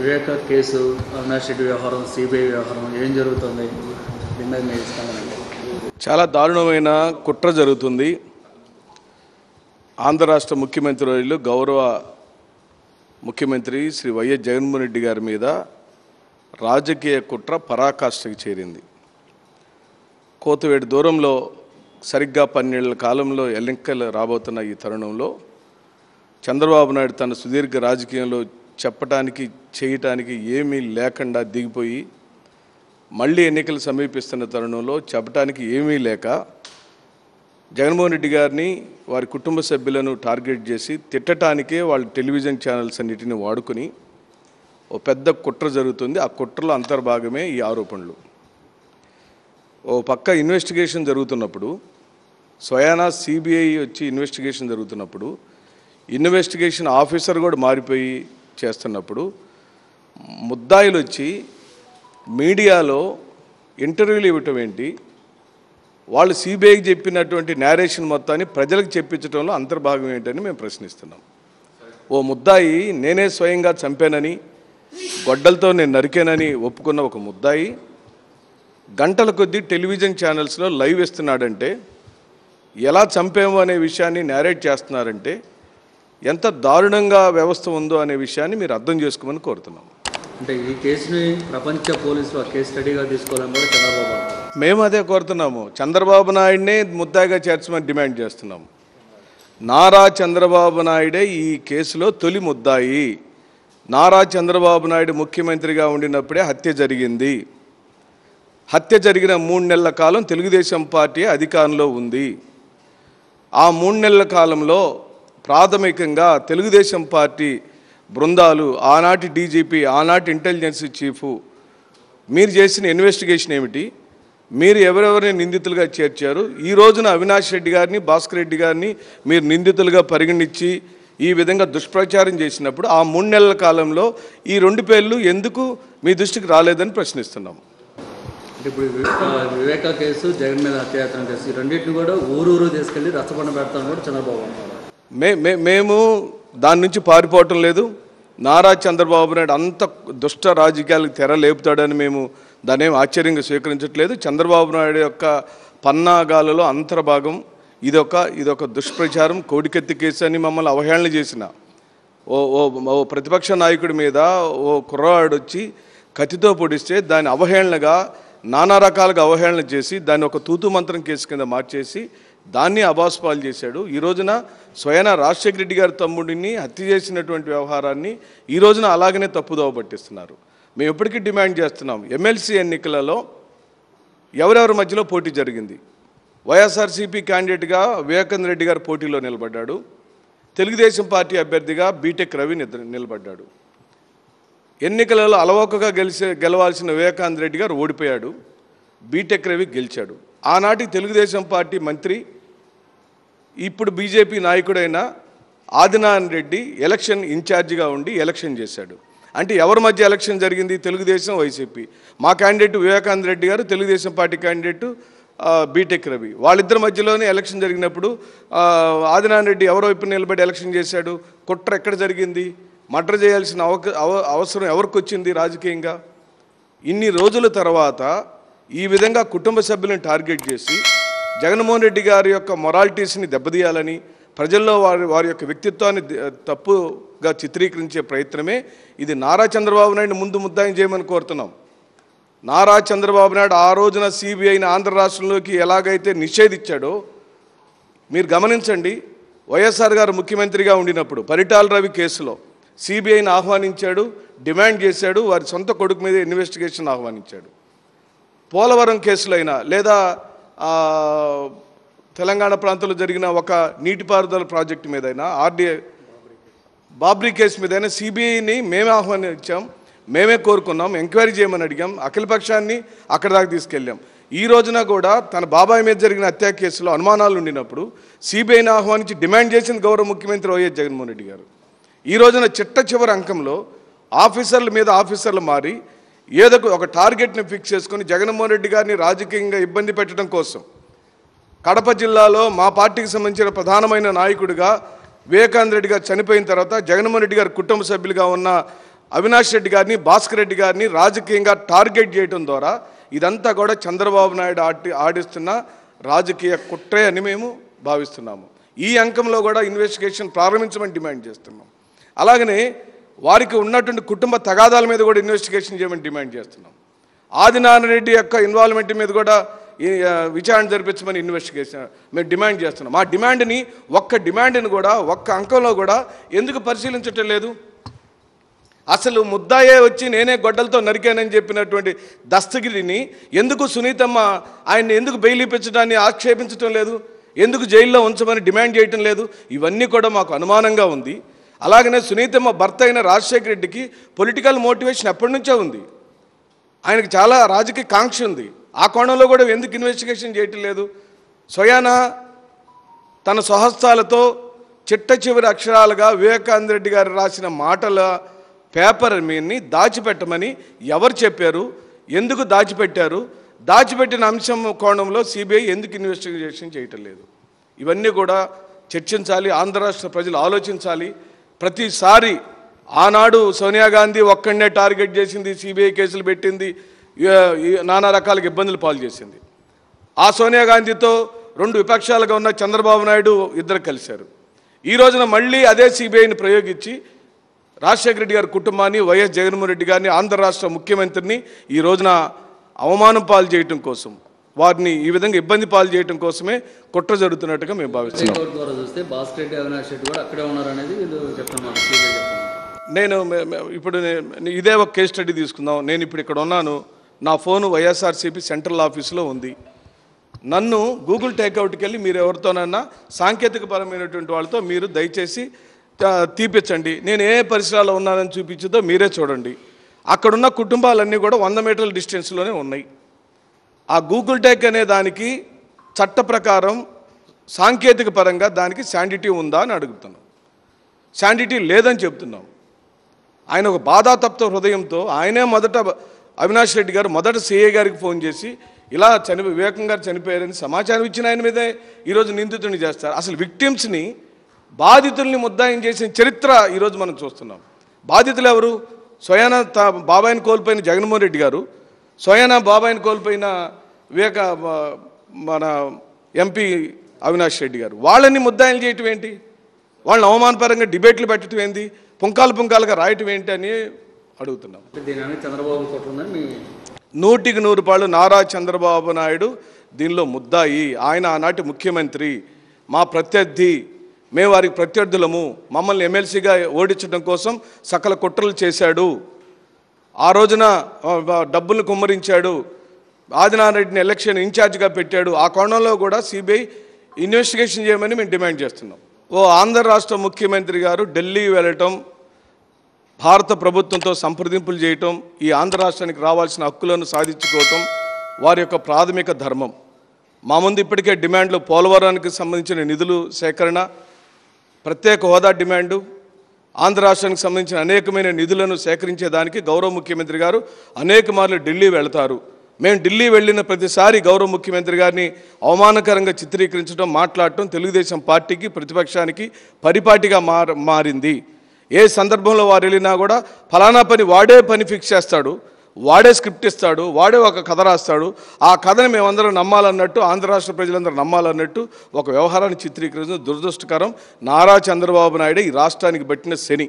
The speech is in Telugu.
వివేక కేసు అవినాష్ రెడ్డి వ్యవహారం సిబిఐ వ్యవహారం ఏం జరుగుతుంది చాలా దారుణమైన కుట్ర జరుగుతుంది ఆంధ్ర రాష్ట్ర ముఖ్యమంత్రి గౌరవ ముఖ్యమంత్రి శ్రీ వైఎస్ జగన్మోహన్ రెడ్డి గారి మీద రాజకీయ కుట్ర పరాకాష్ఠకి చేరింది కోతవేడి దూరంలో సరిగ్గా పన్నెండేళ్ల కాలంలో ఎన్నికలు రాబోతున్న ఈ తరుణంలో చంద్రబాబు నాయుడు తన సుదీర్ఘ రాజకీయంలో చెప్పటానికి చేయటానికి ఏమీ లేకుండా దిగిపోయి మళ్ళీ ఎన్నికలు సమీపిస్తున్న తరుణంలో చెప్పటానికి ఏమీ లేక జగన్మోహన్ రెడ్డి గారిని వారి కుటుంబ సభ్యులను టార్గెట్ చేసి తిట్టడానికే వాళ్ళు టెలివిజన్ ఛానల్స్ అన్నిటిని వాడుకుని ఓ పెద్ద కుట్ర జరుగుతుంది ఆ కుట్రలో అంతర్భాగమే ఈ ఆరోపణలు ఓ పక్క ఇన్వెస్టిగేషన్ జరుగుతున్నప్పుడు స్వయానా సిబిఐ వచ్చి ఇన్వెస్టిగేషన్ జరుగుతున్నప్పుడు ఇన్వెస్టిగేషన్ ఆఫీసర్ కూడా మారిపోయి చేస్తున్నప్పుడు ముద్దాయిలు వచ్చి మీడియాలో ఇంటర్వ్యూలు ఇవ్వటం ఏంటి వాళ్ళు సిబిఐకి చెప్పినటువంటి నేరేషన్ మొత్తాన్ని ప్రజలకు చెప్పించడంలో అంతర్భాగం ఏంటని మేము ప్రశ్నిస్తున్నాం ఓ ముద్దాయి నేనే స్వయంగా చంపానని గొడ్డలతో నేను నరికానని ఒప్పుకున్న ఒక ముద్దాయి గంటల కొద్దీ టెలివిజన్ ఛానల్స్లో లైవ్ ఇస్తున్నాడంటే ఎలా చంపాము అనే విషయాన్ని నేరేట్ చేస్తున్నారంటే ఎంత దారుణంగా వ్యవస్థ ఉందో అనే విషయాన్ని మీరు అర్థం చేసుకోమని కోరుతున్నాం అంటే ఈ కేసుని ప్రపంచ పోలీసులు కేసు స్టడీగా తీసుకోవాలని చంద్రబాబు మేము అదే కోరుతున్నాము చంద్రబాబు నాయుడినే ముద్దాగా చేర్చమని డిమాండ్ చేస్తున్నాము నారా చంద్రబాబు నాయుడే ఈ కేసులో తొలి ముద్దాయి నారా చంద్రబాబు నాయుడు ముఖ్యమంత్రిగా ఉండినప్పుడే హత్య జరిగింది హత్య జరిగిన మూడు నెలల కాలం తెలుగుదేశం పార్టీ అధికారంలో ఉంది ఆ మూడు నెలల కాలంలో ప్రాథమికంగా తెలుగుదేశం పార్టీ బృందాలు ఆనాటి డీజీపీ ఆనాటి ఇంటెలిజెన్స్ చీఫ్ మీరు చేసిన ఇన్వెస్టిగేషన్ ఏమిటి మీరు ఎవరెవరిని నిందితులుగా చేర్చారు ఈ రోజున అవినాష్ రెడ్డి గారిని భాస్కర్ రెడ్డి గారిని మీరు నిందితులుగా పరిగణించి ఈ విధంగా దుష్ప్రచారం చేసినప్పుడు ఆ మూడు నెలల కాలంలో ఈ రెండు పేర్లు ఎందుకు మీ దృష్టికి రాలేదని ప్రశ్నిస్తున్నాము ఇప్పుడు వివేకా కేసు జగన్ మీద హత్యాయత్నం కేసు ఈ రెండింటిని కూడా ఊరూరు తీసుకెళ్ళి రచ్చబండ పెడతాను కూడా చంద్రబాబు మే మే మేము దాని నుంచి పారిపోవటం లేదు నారా చంద్రబాబు నాయుడు అంత దుష్ట రాజకీయాలకు తెర లేపుతాడని మేము దాన్ని ఆశ్చర్యంగా స్వీకరించట్లేదు చంద్రబాబు నాయుడు యొక్క పన్నాగాలలో అంతర్భాగం ఇదొక ఇదొక దుష్ప్రచారం కోడికెత్తి కేసు అని మమ్మల్ని అవహేళన చేసిన ఓ ఓ ప్రతిపక్ష నాయకుడి మీద ఓ కుర్రవాడు వచ్చి కత్తితో పొడిస్తే దాని అవహేళనగా నానా రకాలుగా అవహేళన చేసి దాన్ని ఒక తూతు మంత్రం కేసు కింద మార్చేసి దాన్ని అబాస్పాలు చేశాడు ఈ రోజున స్వయన రాజశేఖర రెడ్డి గారి తమ్ముడిని హత్య చేసినటువంటి వ్యవహారాన్ని ఈ రోజున అలాగనే తప్పుదోవ పట్టిస్తున్నారు మేము ఎప్పటికీ డిమాండ్ చేస్తున్నాం ఎమ్మెల్సీ ఎన్నికలలో ఎవరెవరి మధ్యలో పోటీ జరిగింది వైఎస్ఆర్సీపీ క్యాండిడేట్గా వివేకంద్ రెడ్డి గారు పోటీలో నిలబడ్డాడు తెలుగుదేశం పార్టీ అభ్యర్థిగా బీటెక్ రవి నిలబడ్డాడు ఎన్నికలలో అలవోకగా గెలిచే గెలవాల్సిన వివేకాంద్ రెడ్డి గారు ఓడిపోయాడు బీటెక్ రవి గెలిచాడు ఆనాటి తెలుగుదేశం పార్టీ మంత్రి ఇప్పుడు బీజేపీ నాయకుడైన ఆదినారాయణ రెడ్డి ఎలక్షన్ ఇన్ఛార్జిగా ఉండి ఎలక్షన్ చేశాడు అంటే ఎవరి మధ్య ఎలక్షన్ జరిగింది తెలుగుదేశం వైసీపీ మా క్యాండిడేట్ వివేకానంద రెడ్డి గారు Telugu Desam party candidate BTech Ravi వాళ్ళిద్దరి మధ్యలోనే ఎలక్షన్ జరిగినప్పుడు ఆదినారాయణ రెడ్డి ఎవరో వైపు నిలబడి ఎలక్షన్ చేశాడు కుట్ర ఎక్కడ జరిగింది మటర్ చేయాల్సిన అవసరం ఎవరికి వచ్చింది రాజకీయంగా ఇన్ని రోజుల తర్వాత ఈ విధంగా కుటుంబ సభ్యులను టార్గెట్ చేసి జగన్మోహన్ రెడ్డి గారి యొక్క మొరాలిటీస్ని దెబ్బతీయాలని ప్రజల్లో వారి వారి యొక్క వ్యక్తిత్వాన్ని తప్పుగా చిత్రీకరించే ప్రయత్నమే ఇది నారా చంద్రబాబు నాయుడు ముందు ముద్దాయం చేయమని కోరుతున్నాం నారా చంద్రబాబు నాయుడు ఆ రోజున సిబిఐని ఆంధ్ర రాష్ట్రంలోకి ఎలాగైతే నిషేధించాడో మీరు గమనించండి వైఎస్ఆర్ గారు ముఖ్యమంత్రిగా ఉండినప్పుడు పరిటాల రవి కేసులో సిబిఐని ఆహ్వానించాడు డిమాండ్ చేశాడు వారి సొంత కొడుకు మీద ఇన్వెస్టిగేషన్ ఆహ్వానించాడు పోలవరం కేసులైనా లేదా తెలంగాణ ప్రాంతంలో జరిగిన ఒక నీటిపారుదల ప్రాజెక్టు మీదైనా ఆర్డీఏ బాబ్రీ కేసు మీదైనా సిబిఐని మేమే ఆహ్వానించాం మేమే కోరుకున్నాం ఎంక్వైరీ చేయమని అడిగాం అఖిలపక్షాన్ని అక్కడ దాకా తీసుకెళ్ళాం ఈ రోజున కూడా తన బాబాయ్ మీద జరిగిన హత్యా కేసులో అనుమానాలు ఉండినప్పుడు సిబిఐని ఆహ్వానించి డిమాండ్ చేసింది గౌరవ ముఖ్యమంత్రి వైఎస్ జగన్మోహన్ రెడ్డి గారు ఈ రోజున చిట్ట చివరి అంకంలో ఆఫీసర్ల మీద ఆఫీసర్లు మారి ఏదో ఒక టార్గెట్ని ఫిక్స్ చేసుకొని జగన్మోహన్ రెడ్డి గారిని రాజకీయంగా ఇబ్బంది పెట్టడం కోసం కడప జిల్లాలో మా పార్టీకి సంబంధించిన ప్రధానమైన నాయకుడిగా వివేకానంద రెడ్డి గారు చనిపోయిన తర్వాత జగన్మోహన్ రెడ్డి గారి కుటుంబ సభ్యులుగా ఉన్న అవినాష్ రెడ్డి గారిని భాస్కర్ రెడ్డి గారిని రాజకీయంగా టార్గెట్ చేయడం ద్వారా ఇదంతా కూడా చంద్రబాబు నాయుడు ఆటి ఆడిస్తున్న రాజకీయ కుట్రే అని మేము భావిస్తున్నాము ఈ అంకంలో కూడా ఇన్వెస్టిగేషన్ ప్రారంభించమని డిమాండ్ చేస్తున్నాం అలాగనే వారికి ఉన్నటువంటి కుటుంబ తగాదాల మీద కూడా ఇన్వెస్టిగేషన్ చేయమని డిమాండ్ చేస్తున్నాం ఆదినారాయణరెడ్డి యొక్క ఇన్వాల్వ్మెంట్ మీద కూడా విచారణ జరిపించమని ఇన్వెస్టిగేషన్ మేము డిమాండ్ చేస్తున్నాం మా డిమాండ్ని ఒక్క డిమాండ్ని కూడా ఒక్క అంకంలో కూడా ఎందుకు పరిశీలించటం లేదు అసలు ముద్దాయే వచ్చి నేనే గొడ్డలతో నరికానని చెప్పినటువంటి దస్తగిరిని ఎందుకు సునీతమ్మ ఆయన్ని ఎందుకు బెయిల్ ఇప్పించడాన్ని ఆక్షేపించడం లేదు ఎందుకు జైల్లో ఉంచమని డిమాండ్ చేయటం లేదు ఇవన్నీ కూడా మాకు అనుమానంగా ఉంది అలాగనే సునీతమ్మ భర్త అయిన రాజశేఖర రెడ్డికి పొలిటికల్ మోటివేషన్ ఎప్పటి నుంచో ఉంది ఆయనకు చాలా రాజకీయ కాంక్ష ఉంది ఆ కోణంలో కూడా ఎందుకు ఇన్వెస్టిగేషన్ చేయటం లేదు స్వయానా తన స్వహస్తాలతో చిట్ట చివరి అక్షరాలుగా వివేకానంద రెడ్డి గారు రాసిన మాటల పేపర్ మీని దాచిపెట్టమని ఎవరు చెప్పారు ఎందుకు దాచిపెట్టారు దాచిపెట్టిన అంశం కోణంలో సిబిఐ ఎందుకు ఇన్వెస్టిగేషన్ చేయటం లేదు ఇవన్నీ కూడా చర్చించాలి ఆంధ్ర ప్రజలు ఆలోచించాలి ప్రతిసారి ఆనాడు సోనియా గాంధీ ఒక్కడనే టార్గెట్ చేసింది సిబిఐ కేసులు పెట్టింది నానా రకాలకు ఇబ్బందులు పాలు చేసింది ఆ సోనియా గాంధీతో రెండు విపక్షాలుగా ఉన్న చంద్రబాబు నాయుడు ఇద్దరు కలిశారు ఈ రోజున మళ్ళీ అదే సిబిఐని ప్రయోగించి రాజశేఖర రెడ్డి గారి కుటుంబాన్ని వైఎస్ జగన్మోహన్ రెడ్డి గారిని ఆంధ్ర రాష్ట్ర ముఖ్యమంత్రిని ఈ రోజున అవమానం పాలు చేయటం కోసం వారిని ఈ విధంగా ఇబ్బంది పాలు చేయడం కోసమే కుట్ర జరుగుతున్నట్టుగా మేము భావిస్తున్నాం నేను ఇప్పుడు ఇదే ఒక కేస్ స్టడీ తీసుకుందాం నేను ఇప్పుడు ఇక్కడ ఉన్నాను నా ఫోను వైఎస్ఆర్సీపీ సెంట్రల్ ఆఫీస్లో ఉంది నన్ను గూగుల్ టేక్అవుట్కి వెళ్ళి మీరు ఎవరితోనన్నా సాంకేతికపరమైనటువంటి వాళ్ళతో మీరు దయచేసి తీపించండి నేను ఏ పరిసరాల్లో ఉన్నానని చూపించిందో మీరే చూడండి అక్కడున్న కుటుంబాలన్నీ కూడా వంద మీటర్ల డిస్టెన్స్లోనే ఉన్నాయి ఆ గూగుల్ టెక్ అనే దానికి చట్ట ప్రకారం సాంకేతిక పరంగా దానికి శాండిటీ ఉందా అని అడుగుతున్నాం శాండిటీ లేదని చెప్తున్నాం ఆయన ఒక బాధాతప్త హృదయంతో ఆయనే మొదట అవినాష్ రెడ్డి గారు మొదట సీఏ గారికి ఫోన్ చేసి ఇలా చని వివేకం గారు చనిపోయారని సమాచారం ఇచ్చిన ఆయన మీదే ఈరోజు నిందితుడిని చేస్తారు అసలు విక్టిమ్స్ని బాధితుల్ని ముద్దాయం చేసిన చరిత్ర ఈరోజు మనం చూస్తున్నాం బాధితులు ఎవరు స్వయాన బాబాయిని కోల్పోయిన జగన్మోహన్ రెడ్డి గారు స్వయాన బాబాయిని కోల్పోయిన వివేక మన ఎంపీ అవినాష్ రెడ్డి గారు వాళ్ళని ముద్దాయిలు చేయటం ఏంటి వాళ్ళని అవమానపరంగా డిబేట్లు పెట్టడం ఏంటి పుంకాలు పుంకాలుగా రాయటం ఏంటి అని అడుగుతున్నాం నూటికి నూరు రూపాయలు నారా చంద్రబాబు నాయుడు దీనిలో ముద్దాయి ఆయన ఆనాటి ముఖ్యమంత్రి మా ప్రత్యర్థి మేము వారికి ప్రత్యర్థులము మమ్మల్ని ఎమ్మెల్సీగా ఓడించడం కోసం సకల కుట్రలు చేశాడు ఆ రోజున డబ్బులు కుమ్మరించాడు ఆదినారెడ్డిని ఎలక్షన్ ఇన్ఛార్జ్గా పెట్టాడు ఆ కోణంలో కూడా సిబిఐ ఇన్వెస్టిగేషన్ చేయమని మేము డిమాండ్ చేస్తున్నాం ఓ ఆంధ్ర రాష్ట్ర ముఖ్యమంత్రి గారు ఢిల్లీ వెళ్ళటం భారత ప్రభుత్వంతో సంప్రదింపులు చేయటం ఈ ఆంధ్ర రాష్ట్రానికి రావాల్సిన హక్కులను సాధించుకోవటం వారి యొక్క ప్రాథమిక ధర్మం మా ముందు ఇప్పటికే డిమాండ్లు పోలవరానికి సంబంధించిన నిధులు సేకరణ ప్రత్యేక హోదా డిమాండు ఆంధ్ర రాష్ట్రానికి సంబంధించిన అనేకమైన నిధులను సేకరించేదానికి గౌరవ ముఖ్యమంత్రి గారు అనేక మార్లు ఢిల్లీ వెళతారు మేము ఢిల్లీ వెళ్ళిన ప్రతిసారి గౌరవ ముఖ్యమంత్రి గారిని అవమానకరంగా చిత్రీకరించడం మాట్లాడటం తెలుగుదేశం పార్టీకి ప్రతిపక్షానికి పరిపాటిగా మారింది ఏ సందర్భంలో వారు వెళ్ళినా కూడా ఫలానా పని వాడే పని ఫిక్స్ చేస్తాడు వాడే స్క్రిప్ట్ ఇస్తాడు వాడే ఒక కథ రాస్తాడు ఆ కథని మేమందరం నమ్మాలన్నట్టు ఆంధ్ర రాష్ట్ర ప్రజలందరూ నమ్మాలన్నట్టు ఒక వ్యవహారాన్ని చిత్రీకరించడం దురదృష్టకరం నారా చంద్రబాబు నాయుడు ఈ రాష్ట్రానికి పెట్టిన శని